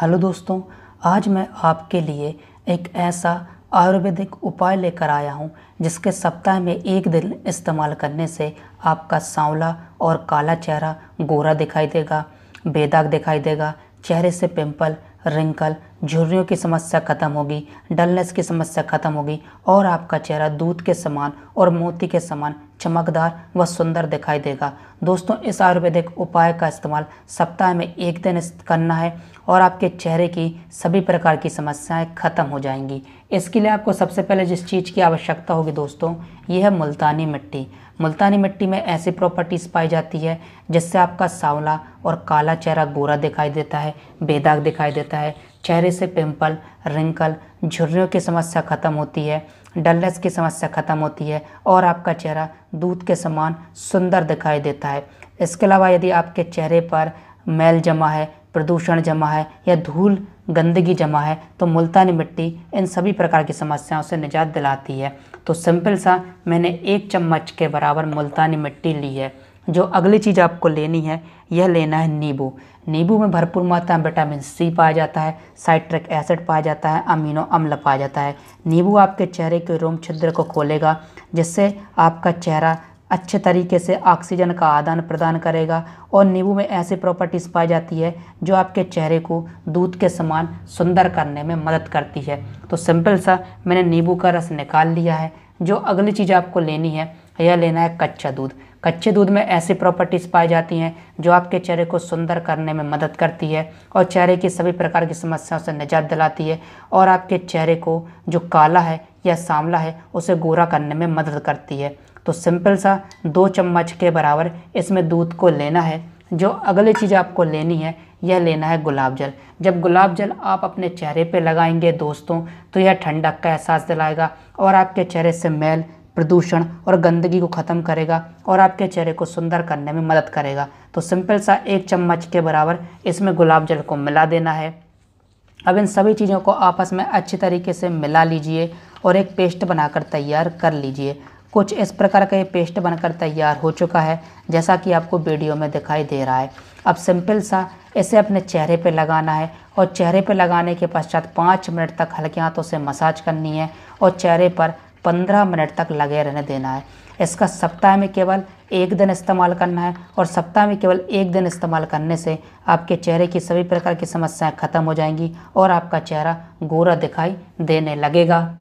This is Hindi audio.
हेलो दोस्तों आज मैं आपके लिए एक ऐसा आयुर्वेदिक उपाय लेकर आया हूँ जिसके सप्ताह में एक दिन इस्तेमाल करने से आपका सांवला और काला चेहरा गोरा दिखाई देगा बेदाग दिखाई देगा चेहरे से पिंपल रिंकल झुर्रियों की समस्या खत्म होगी डलनेस की समस्या खत्म होगी और आपका चेहरा दूध के समान और मोती के समान चमकदार व सुंदर दिखाई देगा दोस्तों इस आयुर्वेदिक उपाय का इस्तेमाल सप्ताह में एक दिन करना है और आपके चेहरे की सभी प्रकार की समस्याएं खत्म हो जाएंगी इसके लिए आपको सबसे पहले जिस चीज़ की आवश्यकता होगी दोस्तों यह है मुल्तानी मिट्टी मुल्तानी मिट्टी में ऐसी प्रॉपर्टीज़ पाई जाती है जिससे आपका सांवला और काला चेहरा गोरा दिखाई देता है बेदाग दिखाई देता है चेहरे से पिंपल रिंकल झुर्रियों की समस्या ख़त्म होती है डलनेस की समस्या ख़त्म होती है और आपका चेहरा दूध के समान सुंदर दिखाई देता है इसके अलावा यदि आपके चेहरे पर मैल जमा है प्रदूषण जमा है या धूल गंदगी जमा है तो मुल्तानी मिट्टी इन सभी प्रकार की समस्याओं से निजात दिलाती है तो सिंपल सा मैंने एक चम्मच के बराबर मुल्तानी मिट्टी ली है जो अगली चीज़ आपको लेनी है यह लेना है नींबू नींबू में भरपूर मात्रा में विटामिन सी पाया जाता है साइट्रिक एसिड पाया जाता है अमीनो अम्ल पाया जाता है नींबू आपके चेहरे के रोम छिद्र को खोलेगा जिससे आपका चेहरा अच्छे तरीके से ऑक्सीजन का आदान प्रदान करेगा और नींबू में ऐसी प्रॉपर्टीज़ पाई जाती है जो आपके चेहरे को दूध के समान सुंदर करने में मदद करती है तो सिंपल सा मैंने नींबू का रस निकाल लिया है जो अगली चीज़ आपको लेनी है यह लेना है कच्चा दूध कच्चे दूध में ऐसी प्रॉपर्टीज़ पाई जाती हैं जो आपके चेहरे को सुंदर करने में मदद करती है और चेहरे की सभी प्रकार की समस्याओं से निजात दिलाती है और आपके चेहरे को जो काला है या सांवला है उसे गोरा करने में मदद करती है तो सिंपल सा दो चम्मच के बराबर इसमें दूध को लेना है जो अगली चीज़ आपको लेनी है यह लेना है गुलाब जल जब गुलाब जल आप अपने चेहरे पर लगाएंगे दोस्तों तो यह ठंडक का एहसास दिलाएगा और आपके चेहरे से मैल प्रदूषण और गंदगी को ख़त्म करेगा और आपके चेहरे को सुंदर करने में मदद करेगा तो सिंपल सा एक चम्मच के बराबर इसमें गुलाब जल को मिला देना है अब इन सभी चीज़ों को आपस में अच्छे तरीके से मिला लीजिए और एक पेस्ट बनाकर तैयार कर लीजिए कुछ इस प्रकार का ये पेस्ट बनकर तैयार हो चुका है जैसा कि आपको वीडियो में दिखाई दे रहा है अब सिंपल सा इसे अपने चेहरे पर लगाना है और चेहरे पर लगाने के पश्चात पाँच मिनट तक हल्के हाथों से मसाज करनी है और चेहरे पर पंद्रह मिनट तक लगे रहने देना है इसका सप्ताह में केवल एक दिन इस्तेमाल करना है और सप्ताह में केवल एक दिन इस्तेमाल करने से आपके चेहरे की सभी प्रकार की समस्याएं ख़त्म हो जाएंगी और आपका चेहरा गोरा दिखाई देने लगेगा